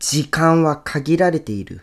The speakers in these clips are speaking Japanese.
時間は限られている。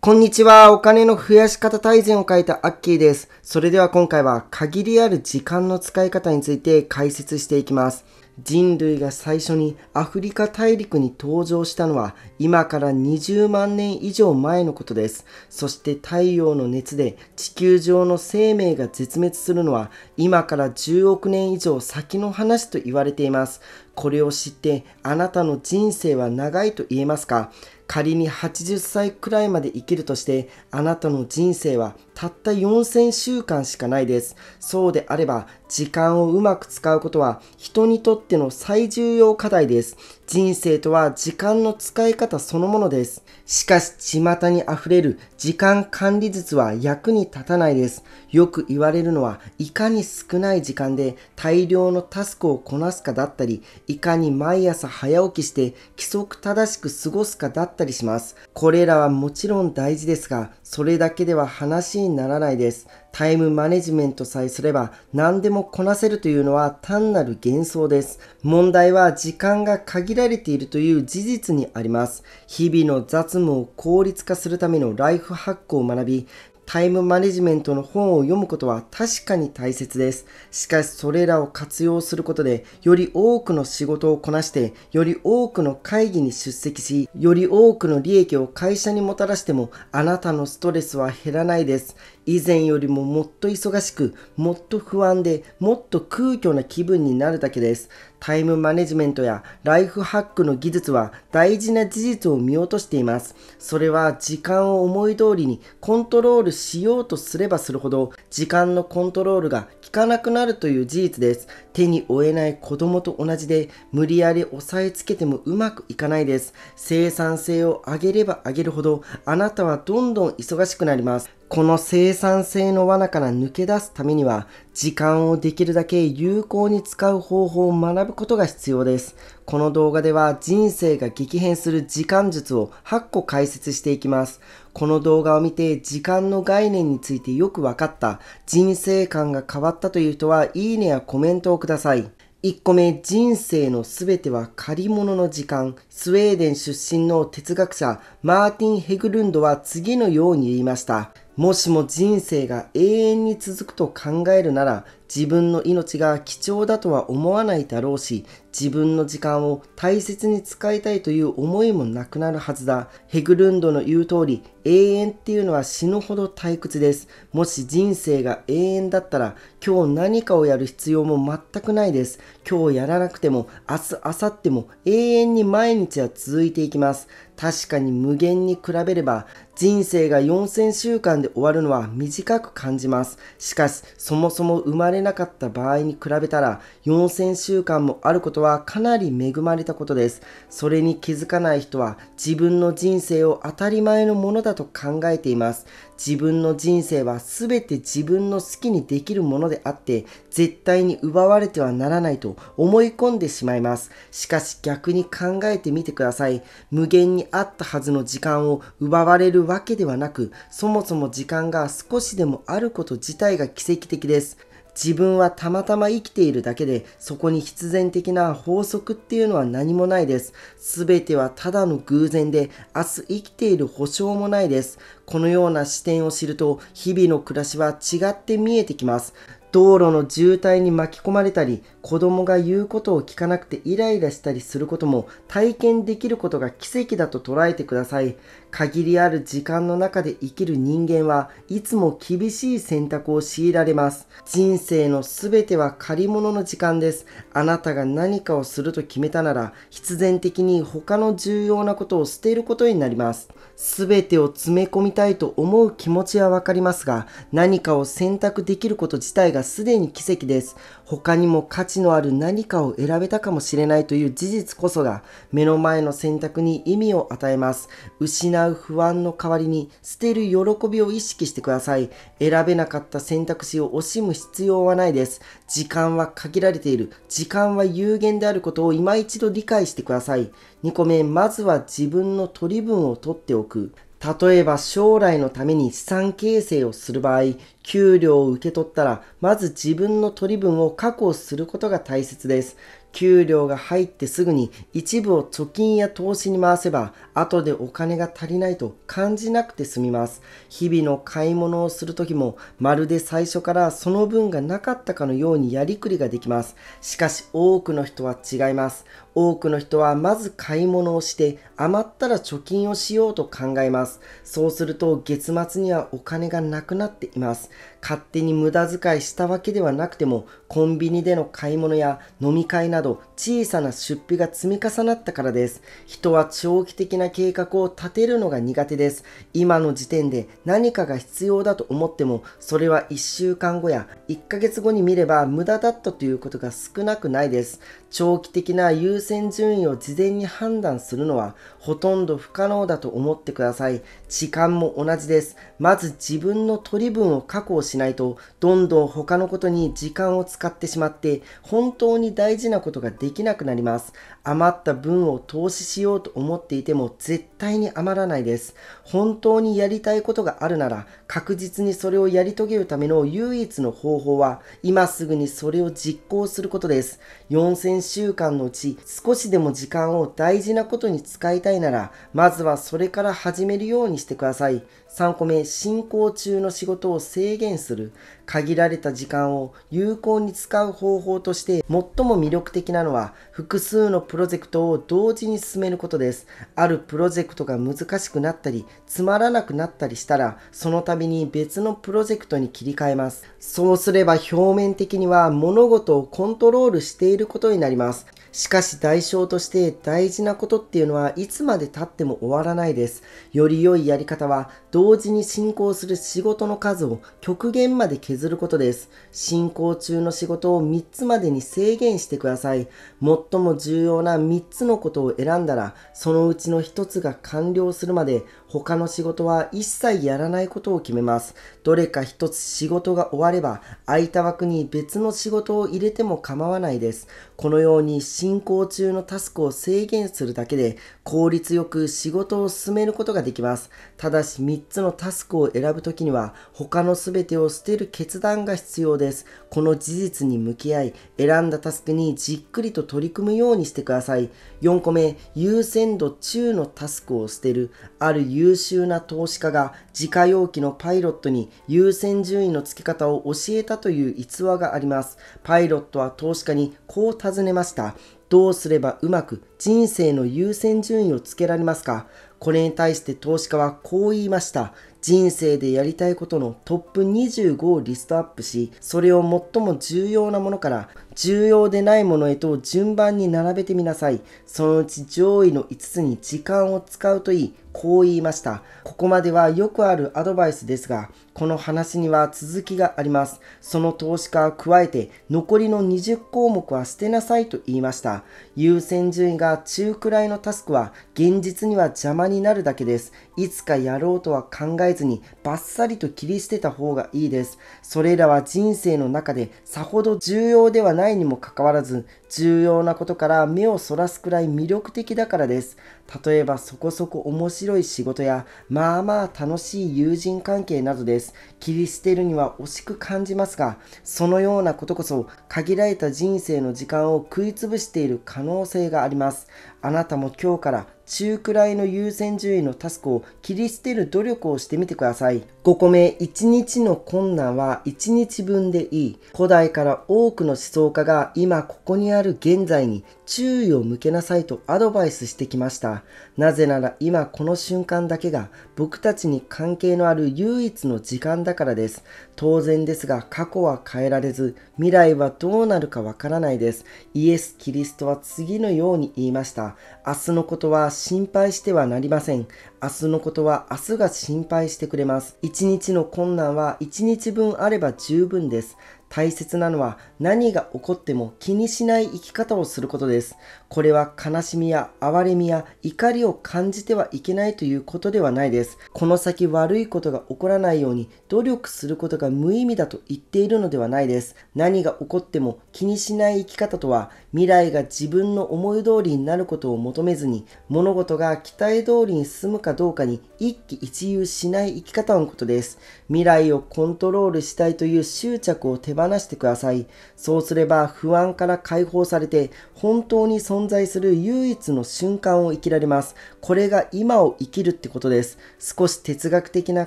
こんにちは。お金の増やし方大全を書いたアッキーです。それでは今回は限りある時間の使い方について解説していきます。人類が最初にアフリカ大陸に登場したのは今から20万年以上前のことです。そして太陽の熱で地球上の生命が絶滅するのは今から10億年以上先の話と言われています。これを知ってあなたの人生は長いと言えますか仮に80歳くらいまで生きるとしてあなたの人生はたった4000週間しかないですそうであれば時間をうまく使うことは人にとっての最重要課題です人生とは時間の使い方そのものですしかし巷に溢れる時間管理術は役に立たないですよく言われるのは、いかに少ない時間で大量のタスクをこなすかだったり、いかに毎朝早起きして規則正しく過ごすかだったりします。これらはもちろん大事ですが、それだけでは話にならないです。タイムマネジメントさえすれば何でもこなせるというのは単なる幻想です。問題は時間が限られているという事実にあります。日々の雑務を効率化するためのライフハックを学び、タイムマネジメントの本を読むことは確かに大切です。しかしそれらを活用することで、より多くの仕事をこなして、より多くの会議に出席し、より多くの利益を会社にもたらしても、あなたのストレスは減らないです。以前よりももっと忙しく、もっと不安で、もっと空虚な気分になるだけです。タイムマネジメントやライフハックの技術は大事な事実を見落としています。それは時間を思い通りにコントロールしようとすればするほど、時間のコントロールが効かなくなるという事実です。手に負えない子供と同じで、無理やり押さえつけてもうまくいかないです。生産性を上げれば上げるほど、あなたはどんどん忙しくなります。この生産性の罠から抜け出すためには、時間をできるだけ有効に使う方法を学ぶことが必要です。この動画では人生が激変する時間術を8個解説していきます。この動画を見て時間の概念についてよく分かった、人生観が変わったという人は、いいねやコメントをください。1個目、人生のすべては借り物の時間。スウェーデン出身の哲学者、マーティン・ヘグルンドは次のように言いました。もしも人生が永遠に続くと考えるなら自分の命が貴重だとは思わないだろうし、自分の時間を大切に使いたいという思いもなくなるはずだ。ヘグルンドの言う通り、永遠っていうのは死ぬほど退屈です。もし人生が永遠だったら、今日何かをやる必要も全くないです。今日やらなくても、明日、明後日も永遠に毎日は続いていきます。確かに無限に比べれば、人生が4000週間で終わるのは短く感じます。しかし、そもそも生まれれなかった場合に比べたら4000週間もあることはかなり恵まれたことです。それに気づかない人は自分の人生を当たり前のものだと考えています。自分の人生は全て自分の好きにできるものであって絶対に奪われてはならないと思い込んでしまいます。しかし逆に考えてみてください。無限にあったはずの時間を奪われるわけではなく、そもそも時間が少しでもあること自体が奇跡的です。自分はたまたま生きているだけで、そこに必然的な法則っていうのは何もないです。すべてはただの偶然で、明日生きている保証もないです。このような視点を知ると、日々の暮らしは違って見えてきます。道路の渋滞に巻き込まれたり子供が言うことを聞かなくてイライラしたりすることも体験できることが奇跡だと捉えてください限りある時間の中で生きる人間はいつも厳しい選択を強いられます人生の全ては借り物の時間ですあなたが何かをすると決めたなら必然的に他の重要なことを捨てることになります全てを詰め込みたいと思う気持ちはわかりますが何かを選択できること自体ががすでに奇跡です。他にも価値のある何かを選べたかもしれないという事実こそが目の前の選択に意味を与えます。失う不安の代わりに捨てる喜びを意識してください。選べなかった選択肢を惜しむ必要はないです。時間は限られている。時間は有限であることを今一度理解してください。2個目、まずは自分の取り分を取っておく。例えば将来のために資産形成をする場合、給料を受け取ったら、まず自分の取り分を確保することが大切です。給料が入ってすぐに一部を貯金や投資に回せば、後でお金が足りないと感じなくて済みます。日々の買い物をするときも、まるで最初からその分がなかったかのようにやりくりができます。しかし多くの人は違います。多くの人はまず買い物をして余ったら貯金をしようと考えます。そうすると月末にはお金がなくなっています。勝手に無駄遣いしたわけではなくてもコンビニでの買い物や飲み会など小さな出費が積み重なったからです。人は長期的な計画を立てるのが苦手です。今の時点で何かが必要だと思ってもそれは1週間後や1ヶ月後に見れば無駄だったということが少なくないです。長期的な優選順位を事前に判断するのはほとんど不可能だと思ってください。時間も同じです。まず自分の取り分を確保しないと、どんどん他のことに時間を使ってしまって、本当に大事なことができなくなります。余った分を投資しようと思っていても、絶対に余らないです。本当にやりたいことがあるなら、確実にそれをやり遂げるための唯一の方法は、今すぐにそれを実行することです。4000週間のうち、少しでも時間を大事なことに使いたいたいなら、まずはそれから始めるようにしてください。3個目、進行中の仕事を制限する。限られた時間を有効に使う方法として、最も魅力的なのは、複数のプロジェクトを同時に進めることです。あるプロジェクトが難しくなったり、つまらなくなったりしたら、その度に別のプロジェクトに切り替えます。そうすれば表面的には物事をコントロールしていることになります。しかし代償として大事なことっていうのはいつまで経っても終わらないです。より良いやり方は同時に進行する仕事の数を極限まで削ることです。進行中の仕事を3つまでに制限してください。最も重要な3つのことを選んだらそのうちの1つが完了するまで他の仕事は一切やらないことを決めます。どれか一つ仕事が終われば、空いた枠に別の仕事を入れても構わないです。このように進行中のタスクを制限するだけで、効率よく仕事を進めることができます。ただし3つのタスクを選ぶときには、他の全てを捨てる決断が必要です。この事実に向き合い、選んだタスクにじっくりと取り組むようにしてください。4個目、優先度中のタスクを捨てる、ある優秀な投資家が自家用機のパイロットに優先順位の付け方を教えたという逸話があります。パイロットは投資家にこう尋ねました。どうすればうまく人生の優先順位をつけられますかこれに対して投資家はこう言いました。人生でやりたいことのトップ25をリストアップし、それを最も重要なものから重要でないものへと順番に並べてみなさい。そのうち上位の5つに時間を使うといい。こう言いました。ここまではよくあるアドバイスですが、この話には続きがあります。その投資家は加えて、残りの20項目は捨てなさいと言いました。優先順位が中くらいのタスクは、現実には邪魔になるだけです。いつかやろうとは考えずに、バッサリと切り捨てた方がいいです。それらは人生の中でさほど重要ではないないにもかかわらず重要なことから目をそらすくらい魅力的だからです。例えばそこそこ面白い仕事や、まあまあ楽しい友人関係などです。切り捨てるには惜しく感じますが、そのようなことこそ限られた人生の時間を食いつぶしている可能性があります。あなたも今日から中くらいの優先順位のタスクを切り捨てる努力をしてみてください。5個目、1日の困難は1日分でいい。古代から多くの思想家が今ここにあるある現在に注意を向けなさいとアドバイスしてきました。なぜなら今この瞬間だけが僕たちに関係のある唯一の時間だからです。当然ですが過去は変えられず未来はどうなるかわからないです。イエス・キリストは次のように言いました。明日のことは心配してはなりません。明日のことは明日が心配してくれます。一日の困難は一日分あれば十分です。大切なのは何が起こっても気にしない生き方をすることです。これは悲しみや哀れみや怒りを感じてはいけないということではないです。この先悪いことが起こらないように努力することが無意味だと言っているのではないです。何が起こっても気にしない生き方とは未来が自分の思い通りになることを求めずに物事が期待通りに進むかどうかに一喜一憂しない生き方のことです。未来をコントロールしたいという執着を手放してください。そうすれば不安から解放されて本当に存在する唯一の瞬間を生きられます。これが今を生きるってことです。少し哲学的な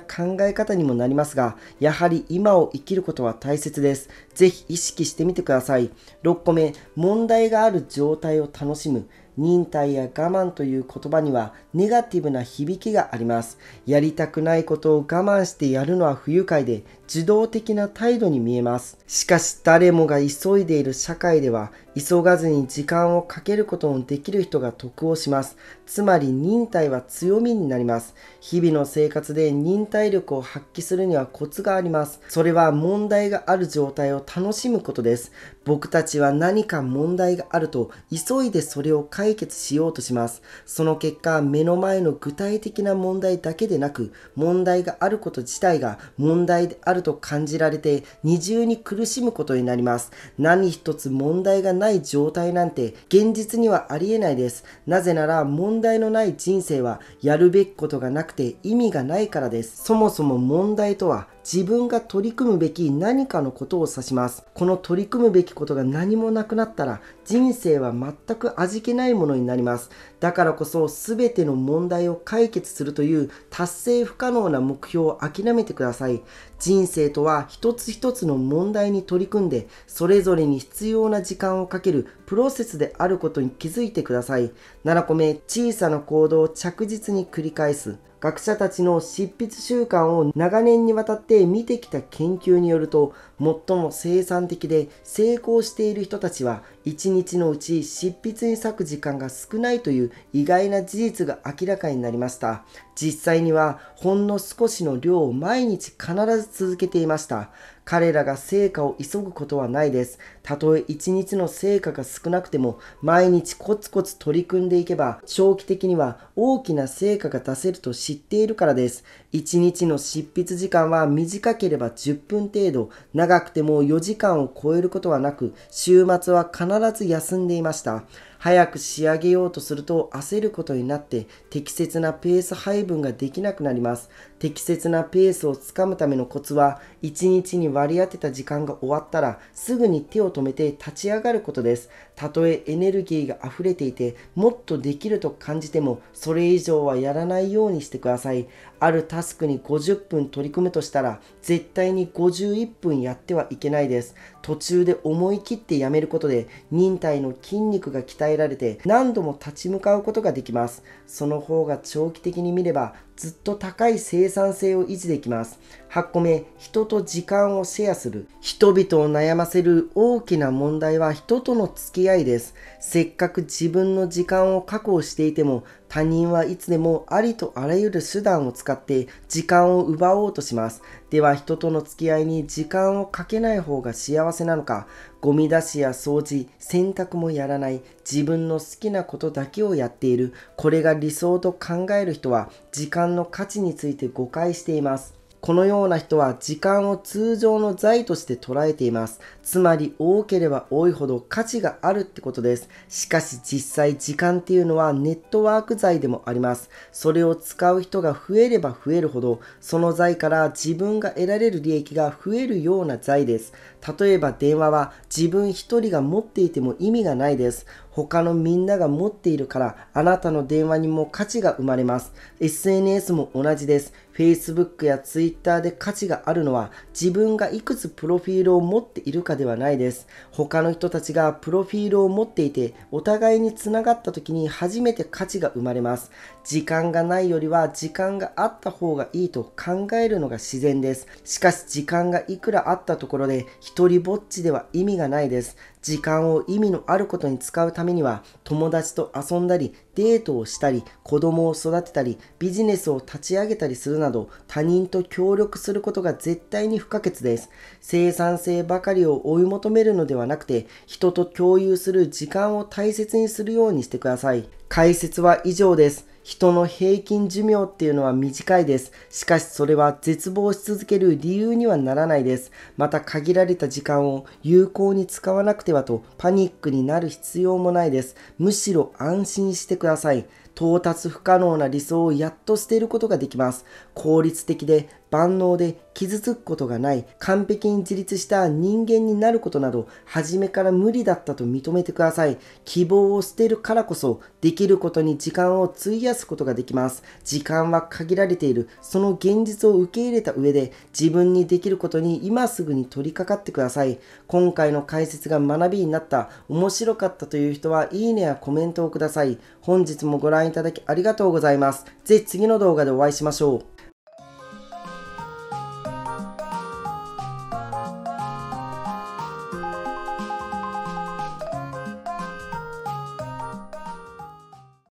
考え方にもなりますが、やはり今を生きることは大切です。ぜひ意識してみてください。6個目、問題がある状態を楽しむ。忍耐や我慢という言葉にはネガティブな響きがあります。やりたくないことを我慢してやるのは不愉快で、受動的な態度に見えます。しかし誰もが急いでいる社会では、急がずに時間をかけることのできる人が得をします。つまり忍耐は強みになります。日々の生活で忍耐力を発揮するにはコツがあります。それは問題がある状態を楽しむことです。僕たちは何か問題があると急いでそれを解決しようとします。その結果、目の前の具体的な問題だけでなく、問題があること自体が問題であると感じられて、二重に苦しむことになります。何一つ問題がないない状態なんて現実にはありえないです。なぜなら問題のない人生はやるべきことがなくて意味がないからです。そもそも問題とは自分が取り組むべき何かのことを指しますこの取り組むべきことが何もなくなったら人生は全く味気ないものになりますだからこそ全ての問題を解決するという達成不可能な目標を諦めてください人生とは一つ一つの問題に取り組んでそれぞれに必要な時間をかけるプロセスであることに気づいてください7個目小さな行動を着実に繰り返す学者たちの執筆習慣を長年にわたって見てきた研究によると最も生産的で成功している人たちは1日のうち執筆に割く時間が少ないという意外な事実が明らかになりました実際にはほんの少しの量を毎日必ず続けていました彼らが成果を急ぐことはないですたとえ一日の成果が少なくても毎日コツコツ取り組んでいけば長期的には大きな成果が出せると知っているからです。一日の執筆時間は短ければ10分程度、長くても4時間を超えることはなく、週末は必ず休んでいました。早く仕上げようとすると焦ることになって適切なペース配分ができなくなります。適切なペースをつかむためのコツは、1日に割り当てた時間が終わったらすぐに手を止めて立ち上がることです。たとえエネルギーが溢れていてもっとできると感じてもそれ以上はやらないようにしてくださいあるタスクに50分取り組むとしたら絶対に51分やってはいけないです途中で思い切ってやめることで忍耐の筋肉が鍛えられて何度も立ち向かうことができますその方が長期的に見ればずっと高い生産性を維持できます8個目人と時間をシェアする人々を悩ませる大きな問題は人との付き k p です。せっかく自分の時間を確保していても他人はいつでもありとあらゆる手段を使って時間を奪おうとします。では人との付き合いに時間をかけない方が幸せなのか、ゴミ出しや掃除、洗濯もやらない、自分の好きなことだけをやっている、これが理想と考える人は時間の価値について誤解しています。このような人は時間を通常の財として捉えています。つまり多ければ多いほど価値があるってことです。しかし実際時間っていうのはネットワーク財でもあります。それを使う人が増えれば増えるほど、その財から自分が得られる利益が増えるような財です。例えば電話は自分一人が持っていても意味がないです。他のみんなが持っているから、あなたの電話にも価値が生まれます。SNS も同じです。Facebook や Twitter で価値があるのは、自分がいくつプロフィールを持っているかではないです。他の人たちがプロフィールを持っていて、お互いにつながった時に初めて価値が生まれます。時間がないよりは、時間があった方がいいと考えるのが自然です。しかし、時間がいくらあったところで、一人ぼっちでは意味がないです。時間を意味のあることに使うためためには友達と遊んだりデートをしたり子供を育てたりビジネスを立ち上げたりするなど他人と協力することが絶対に不可欠です生産性ばかりを追い求めるのではなくて人と共有する時間を大切にするようにしてください解説は以上です人の平均寿命っていうのは短いです。しかしそれは絶望し続ける理由にはならないです。また限られた時間を有効に使わなくてはとパニックになる必要もないです。むしろ安心してください。到達不可能な理想をやっと捨てることができます。効率的で万能で傷つくことがない完璧に自立した人間になることなど初めから無理だったと認めてください希望を捨てるからこそできることに時間を費やすことができます時間は限られているその現実を受け入れた上で自分にできることに今すぐに取り掛かってください今回の解説が学びになった面白かったという人はいいねやコメントをください本日もご覧いただきありがとうございますぜひ次の動画でお会いしましょう